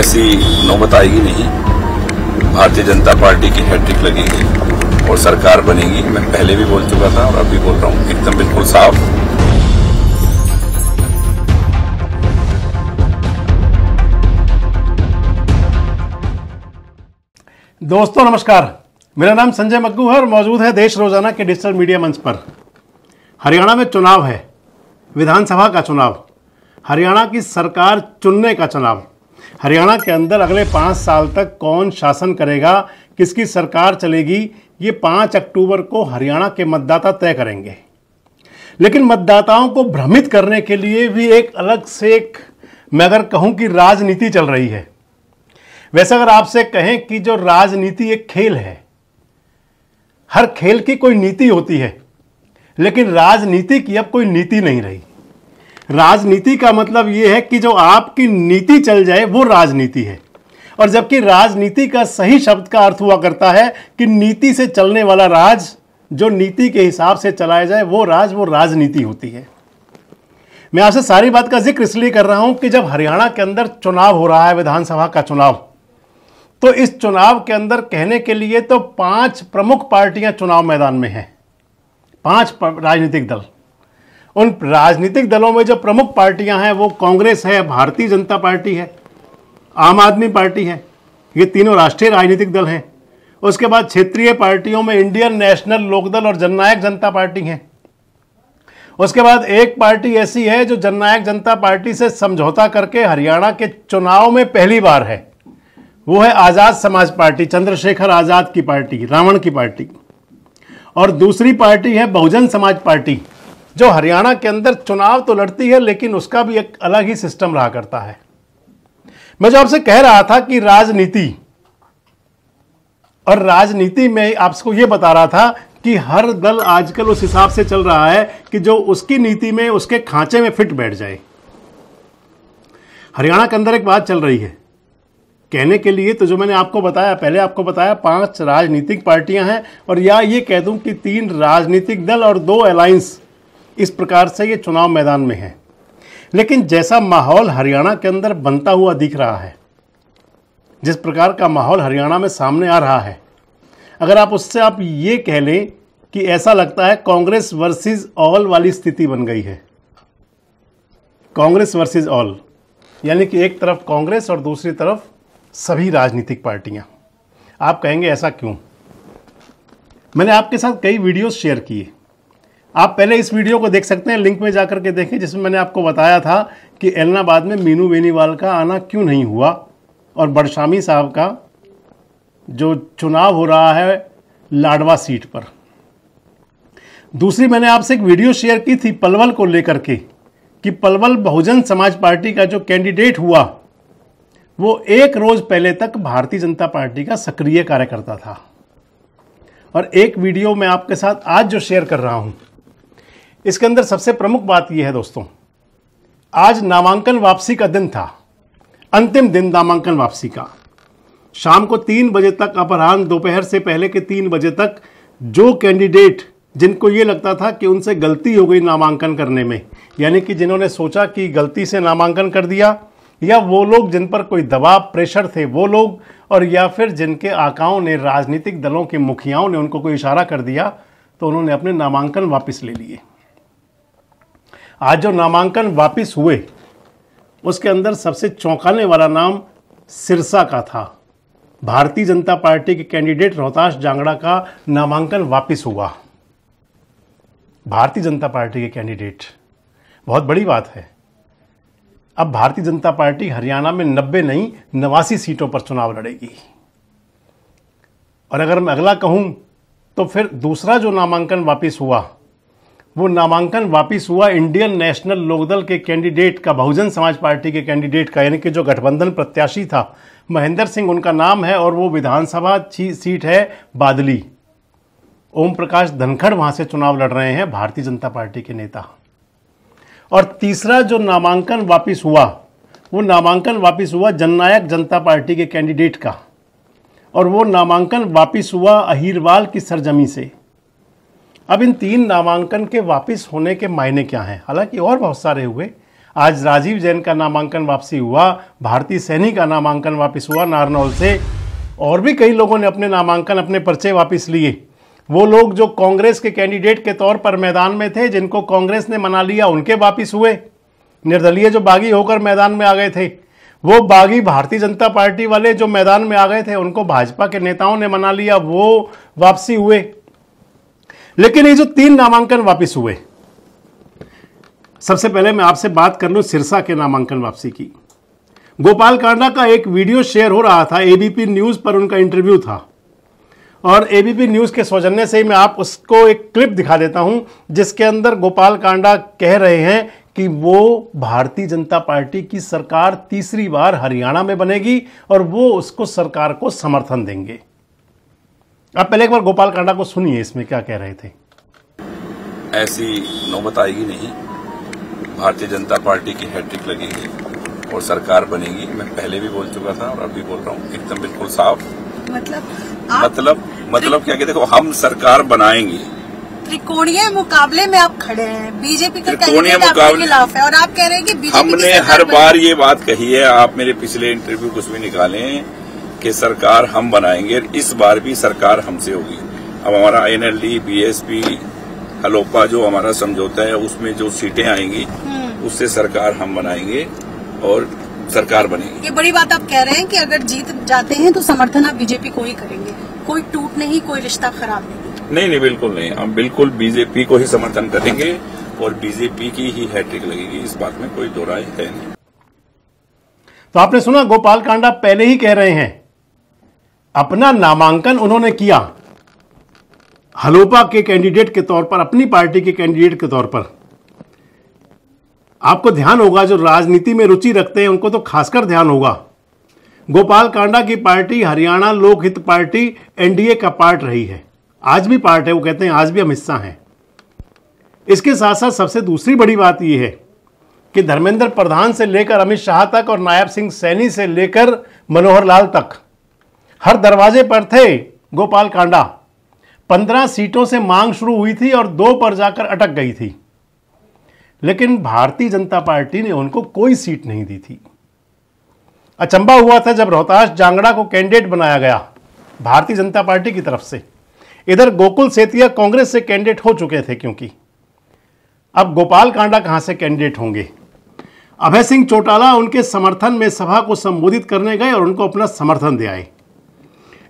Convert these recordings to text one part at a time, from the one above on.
ऐसी नौबत आएगी नहीं भारतीय जनता पार्टी की हैट्रिक लगेगी और सरकार बनेगी मैं पहले भी बोल चुका था और अब भी बोल रहा हूँ एकदम बिल्कुल साफ दोस्तों नमस्कार मेरा नाम संजय मग्गू है और मौजूद है देश रोजाना के डिजिटल मीडिया मंच पर हरियाणा में चुनाव है विधानसभा का चुनाव हरियाणा की सरकार चुनने का चुनाव हरियाणा के अंदर अगले पाँच साल तक कौन शासन करेगा किसकी सरकार चलेगी ये पाँच अक्टूबर को हरियाणा के मतदाता तय करेंगे लेकिन मतदाताओं को भ्रमित करने के लिए भी एक अलग से एक मैं अगर कहूँ कि राजनीति चल रही है वैसे अगर आपसे कहें कि जो राजनीति एक खेल है हर खेल की कोई नीति होती है लेकिन राजनीति की अब कोई नीति नहीं रही राजनीति का मतलब ये है कि जो आपकी नीति चल जाए वो राजनीति है और जबकि राजनीति का सही शब्द का अर्थ हुआ करता है कि नीति से चलने वाला राज जो नीति के हिसाब से चलाया जाए वो राज वो राजनीति होती है मैं आपसे सारी बात का जिक्र इसलिए कर रहा हूं कि जब हरियाणा के अंदर चुनाव हो रहा है विधानसभा का चुनाव तो इस चुनाव के अंदर कहने के लिए तो पांच प्रमुख पार्टियां चुनाव मैदान में हैं पांच राजनीतिक दल उन राजनीतिक दलों में जो प्रमुख पार्टियां हैं वो कांग्रेस है भारतीय जनता पार्टी है आम आदमी पार्टी है ये तीनों राष्ट्रीय राजनीतिक दल हैं उसके बाद क्षेत्रीय पार्टियों में इंडियन नेशनल लोकदल और जननायक जनता पार्टी हैं उसके बाद एक पार्टी ऐसी है जो जननायक जनता पार्टी से समझौता करके हरियाणा के चुनाव में पहली बार है वो है आज़ाद समाज पार्टी चंद्रशेखर आज़ाद की पार्टी रावण की पार्टी और दूसरी पार्टी है बहुजन समाज पार्टी जो हरियाणा के अंदर चुनाव तो लड़ती है लेकिन उसका भी एक अलग ही सिस्टम रहा करता है मैं जो आपसे कह रहा था कि राजनीति और राजनीति में आपको यह बता रहा था कि हर दल आजकल उस हिसाब से चल रहा है कि जो उसकी नीति में उसके खांचे में फिट बैठ जाए हरियाणा के अंदर एक बात चल रही है कहने के लिए तो जो मैंने आपको बताया पहले आपको बताया पांच राजनीतिक पार्टियां हैं और या ये कह दूं कि तीन राजनीतिक दल और दो अलायंस इस प्रकार से ये चुनाव मैदान में है लेकिन जैसा माहौल हरियाणा के अंदर बनता हुआ दिख रहा है जिस प्रकार का माहौल हरियाणा में सामने आ रहा है अगर आप उससे आप ये कह लें कि ऐसा लगता है कांग्रेस वर्सेस ऑल वाली स्थिति बन गई है कांग्रेस वर्सेस ऑल यानी कि एक तरफ कांग्रेस और दूसरी तरफ सभी राजनीतिक पार्टियां आप कहेंगे ऐसा क्यों मैंने आपके साथ कई वीडियोस शेयर किए आप पहले इस वीडियो को देख सकते हैं लिंक में जाकर के देखें जिसमें मैंने आपको बताया था कि एलनाबाद में मीनू बेनीवाल का आना क्यों नहीं हुआ और बड़शामी साहब का जो चुनाव हो रहा है लाडवा सीट पर दूसरी मैंने आपसे एक वीडियो शेयर की थी पलवल को लेकर के कि पलवल बहुजन समाज पार्टी का जो कैंडिडेट हुआ वो एक रोज पहले तक भारतीय जनता पार्टी का सक्रिय कार्यकर्ता था और एक वीडियो मैं आपके साथ आज जो शेयर कर रहा हूं इसके अंदर सबसे प्रमुख बात यह है दोस्तों आज नामांकन वापसी का दिन था अंतिम दिन नामांकन वापसी का शाम को तीन बजे तक अपराह्न दोपहर से पहले के तीन बजे तक जो कैंडिडेट जिनको ये लगता था कि उनसे गलती हो गई नामांकन करने में यानी कि जिन्होंने सोचा कि गलती से नामांकन कर दिया या वो लोग जिन पर कोई दबाव प्रेशर थे वो लोग और या फिर जिनके आकाओं ने राजनीतिक दलों के मुखियाओं ने उनको कोई इशारा कर दिया तो उन्होंने अपने नामांकन वापस ले लिए आज जो नामांकन वापस हुए उसके अंदर सबसे चौंकाने वाला नाम सिरसा का था भारतीय जनता पार्टी के कैंडिडेट रोहताश जांगड़ा का नामांकन वापस हुआ भारतीय जनता पार्टी के कैंडिडेट बहुत बड़ी बात है अब भारतीय जनता पार्टी हरियाणा में नब्बे नहीं नवासी सीटों पर चुनाव लड़ेगी और अगर मैं अगला कहूं तो फिर दूसरा जो नामांकन वापस हुआ वो नामांकन वापिस हुआ इंडियन नेशनल लोकदल के कैंडिडेट का बहुजन समाज पार्टी के कैंडिडेट का यानी कि जो गठबंधन प्रत्याशी था महेंद्र सिंह उनका नाम है और वो विधानसभा सीट है बादली ओम प्रकाश धनखड़ वहां से चुनाव लड़ रहे हैं भारतीय जनता पार्टी के नेता और तीसरा जो नामांकन वापिस हुआ वो नामांकन वापिस हुआ जननायक जनता पार्टी के कैंडिडेट का और वो नामांकन वापिस हुआ अहिरवाल की सरजमी से अब इन तीन नामांकन के वापस होने के मायने क्या हैं हालांकि और बहुत सारे हुए आज राजीव जैन का नामांकन वापसी हुआ भारतीय सैनी का नामांकन वापस हुआ नारनौल से और भी कई लोगों ने अपने नामांकन अपने पर्चे वापस लिए वो लोग जो कांग्रेस के कैंडिडेट के तौर पर मैदान में थे जिनको कांग्रेस ने मना लिया उनके वापिस हुए निर्दलीय जो बागी होकर मैदान में आ गए थे वो बागी भारतीय जनता पार्टी वाले जो मैदान में आ गए थे उनको भाजपा के नेताओं ने मना लिया वो वापसी हुए लेकिन ये जो तीन नामांकन वापस हुए सबसे पहले मैं आपसे बात कर लू सिरसा के नामांकन वापसी की गोपाल कांडा का एक वीडियो शेयर हो रहा था एबीपी न्यूज़ पर उनका इंटरव्यू था और एबीपी न्यूज़ के सौजन्य से ही मैं आप उसको एक क्लिप दिखा देता हूं जिसके अंदर गोपाल कांडा कह रहे हैं कि वो भारतीय जनता पार्टी की सरकार तीसरी बार हरियाणा में बनेगी और वो उसको सरकार को समर्थन देंगे आप पहले एक बार गोपाल कांडा को सुनिए इसमें क्या कह रहे थे ऐसी नौबत आएगी नहीं भारतीय जनता पार्टी की हैट्रिक लगेगी और सरकार बनेगी मैं पहले भी बोल चुका था और अभी बोल रहा हूँ एकदम बिल्कुल साफ मतलब मतलब मतलब क्या देखो हम सरकार बनाएंगे त्रिकोणीय मुकाबले में आप खड़े हैं बीजेपी का त्रिकोणीय मुकाबले खिलाफ है और आप कह रहे हैं कि हमने हर बार ये बात कही है आप मेरे पिछले इंटरव्यू कुछ भी निकालें कि सरकार हम बनाएंगे इस बार भी सरकार हमसे होगी अब हमारा एनएलडी बीएसपी हलोपा जो हमारा समझौता है उसमें जो सीटें आएंगी हम्म। उससे सरकार हम बनाएंगे और सरकार बनेगी ये बड़ी बात आप कह रहे हैं कि अगर जीत जाते हैं तो समर्थन आप बीजेपी को ही करेंगे कोई टूट नहीं कोई रिश्ता खराब नहीं नहीं नहीं बिल्कुल नहीं हम बिल्कुल बीजेपी को ही समर्थन करेंगे और बीजेपी की ही हैट्रिक लगेगी इस बात में कोई दो राय है नहीं तो आपने सुना गोपाल कांडा पहले ही कह रहे हैं अपना नामांकन उन्होंने किया हलोपा के कैंडिडेट के तौर पर अपनी पार्टी के कैंडिडेट के तौर पर आपको ध्यान होगा जो राजनीति में रुचि रखते हैं उनको तो खासकर ध्यान होगा गोपाल कांडा की पार्टी हरियाणा लोकहित पार्टी एनडीए का पार्ट रही है आज भी पार्ट है वो कहते हैं आज भी हम हिस्सा हैं इसके साथ साथ सबसे दूसरी बड़ी बात यह है कि धर्मेंद्र प्रधान से लेकर अमित शाह तक और नायब सिंह सैनी से लेकर मनोहर लाल तक हर दरवाजे पर थे गोपाल कांडा पंद्रह सीटों से मांग शुरू हुई थी और दो पर जाकर अटक गई थी लेकिन भारतीय जनता पार्टी ने उनको कोई सीट नहीं दी थी अचंबा हुआ था जब रोहताश जांगड़ा को कैंडिडेट बनाया गया भारतीय जनता पार्टी की तरफ से इधर गोकुल सेतिया कांग्रेस से कैंडिडेट हो चुके थे क्योंकि अब गोपाल कांडा कहां से कैंडिडेट होंगे अभय सिंह चौटाला उनके समर्थन में सभा को संबोधित करने गए और उनको अपना समर्थन दे आए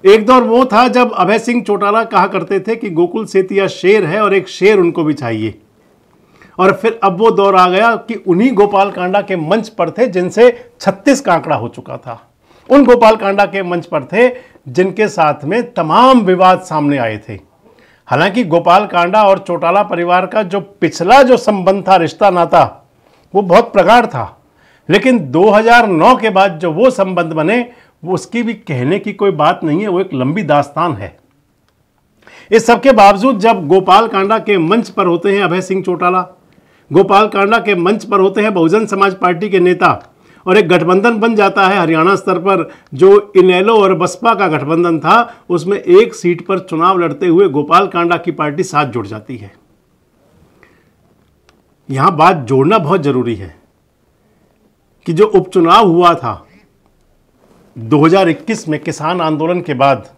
एक दौर वो था जब अभय सिंह चौटाला कहा करते थे कि गोकुल सेतिया शेर है और एक शेर उनको भी चाहिए और फिर अब वो दौर आ गया कि उन्हीं गोपाल कांडा के मंच पर थे जिनसे छत्तीस का आंकड़ा हो चुका था उन गोपाल कांडा के मंच पर थे जिनके साथ में तमाम विवाद सामने आए थे हालांकि गोपाल कांडा और चौटाला परिवार का जो पिछला जो संबंध था रिश्ता नाता वो बहुत प्रगाढ़ था लेकिन 2009 के बाद जो वो संबंध बने वो उसकी भी कहने की कोई बात नहीं है वो एक लंबी दास्तान है इस सबके बावजूद जब गोपाल कांडा के मंच पर होते हैं अभय सिंह चौटाला गोपाल कांडा के मंच पर होते हैं बहुजन समाज पार्टी के नेता और एक गठबंधन बन जाता है हरियाणा स्तर पर जो इनेलो और बसपा का गठबंधन था उसमें एक सीट पर चुनाव लड़ते हुए गोपाल कांडा की पार्टी साथ जुड़ जाती है यहां बात जोड़ना बहुत जरूरी है कि जो उपचुनाव हुआ था 2021 में किसान आंदोलन के बाद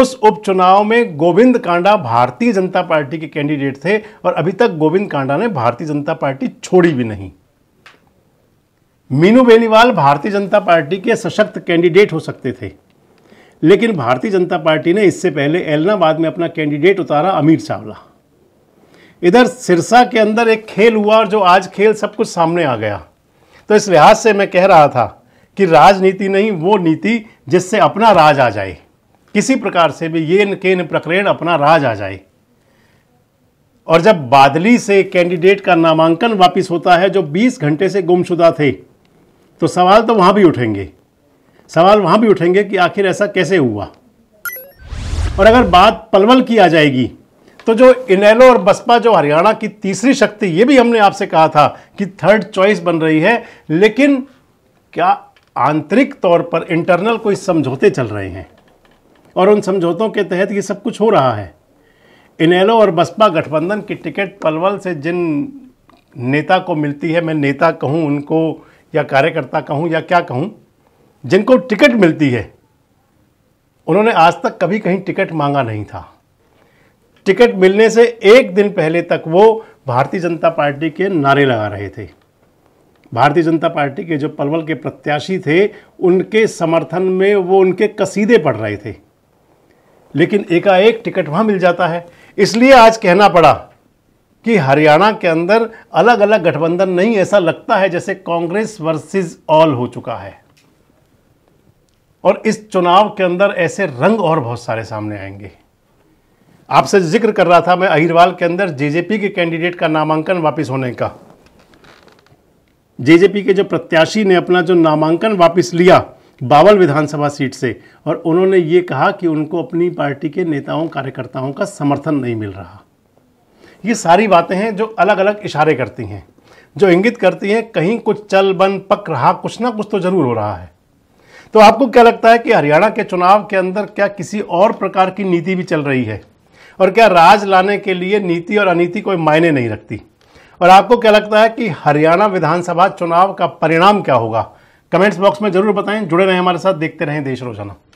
उस उपचुनाव में गोविंद कांडा भारतीय जनता पार्टी के कैंडिडेट थे और अभी तक गोविंद कांडा ने भारतीय जनता पार्टी छोड़ी भी नहीं मीनू बेनीवाल भारतीय जनता पार्टी के सशक्त कैंडिडेट हो सकते थे लेकिन भारतीय जनता पार्टी ने इससे पहले एलनाबाद में अपना कैंडिडेट उतारा अमीर चावला इधर सिरसा के अंदर एक खेल हुआ और जो आज खेल सब कुछ सामने आ गया तो इस लिहाज से मैं कह रहा था कि राजनीति नहीं वो नीति जिससे अपना राज आ जाए किसी प्रकार से भी ये न के न प्रकरण अपना राज आ जाए और जब बादली से कैंडिडेट का नामांकन वापस होता है जो 20 घंटे से गुमशुदा थे तो सवाल तो वहाँ भी उठेंगे सवाल वहाँ भी उठेंगे कि आखिर ऐसा कैसे हुआ और अगर बात पलवल की आ जाएगी तो जो इनेलो और बसपा जो हरियाणा की तीसरी शक्ति ये भी हमने आपसे कहा था कि थर्ड चॉइस बन रही है लेकिन क्या आंतरिक तौर पर इंटरनल कोई समझौते चल रहे हैं और उन समझौतों के तहत ये सब कुछ हो रहा है इनेलो और बसपा गठबंधन की टिकट पलवल से जिन नेता को मिलती है मैं नेता कहूँ उनको या कार्यकर्ता कहूँ या क्या कहूँ जिनको टिकट मिलती है उन्होंने आज तक कभी कहीं टिकट मांगा नहीं था टिकट मिलने से एक दिन पहले तक वो भारतीय जनता पार्टी के नारे लगा रहे थे भारतीय जनता पार्टी के जो पलवल के प्रत्याशी थे उनके समर्थन में वो उनके कसीदे पढ़ रहे थे लेकिन एकाएक टिकट वहाँ मिल जाता है इसलिए आज कहना पड़ा कि हरियाणा के अंदर अलग अलग गठबंधन नहीं ऐसा लगता है जैसे कांग्रेस वर्सेस ऑल हो चुका है और इस चुनाव के अंदर ऐसे रंग और बहुत सारे सामने आएंगे आपसे जिक्र कर रहा था मैं अहिरवाल के अंदर जेजेपी के कैंडिडेट का नामांकन वापस होने का जेजेपी के जो प्रत्याशी ने अपना जो नामांकन वापस लिया बावल विधानसभा सीट से और उन्होंने ये कहा कि उनको अपनी पार्टी के नेताओं कार्यकर्ताओं का समर्थन नहीं मिल रहा ये सारी बातें हैं जो अलग अलग इशारे करती हैं जो इंगित करती हैं कहीं कुछ चल बन पक रहा कुछ ना कुछ तो जरूर हो रहा है तो आपको क्या लगता है कि हरियाणा के चुनाव के अंदर क्या किसी और प्रकार की नीति भी चल रही है और क्या राज लाने के लिए नीति और अनीति कोई मायने नहीं रखती और आपको क्या लगता है कि हरियाणा विधानसभा चुनाव का परिणाम क्या होगा कमेंट्स बॉक्स में जरूर बताएं जुड़े रहें हमारे साथ देखते रहें देश रोजाना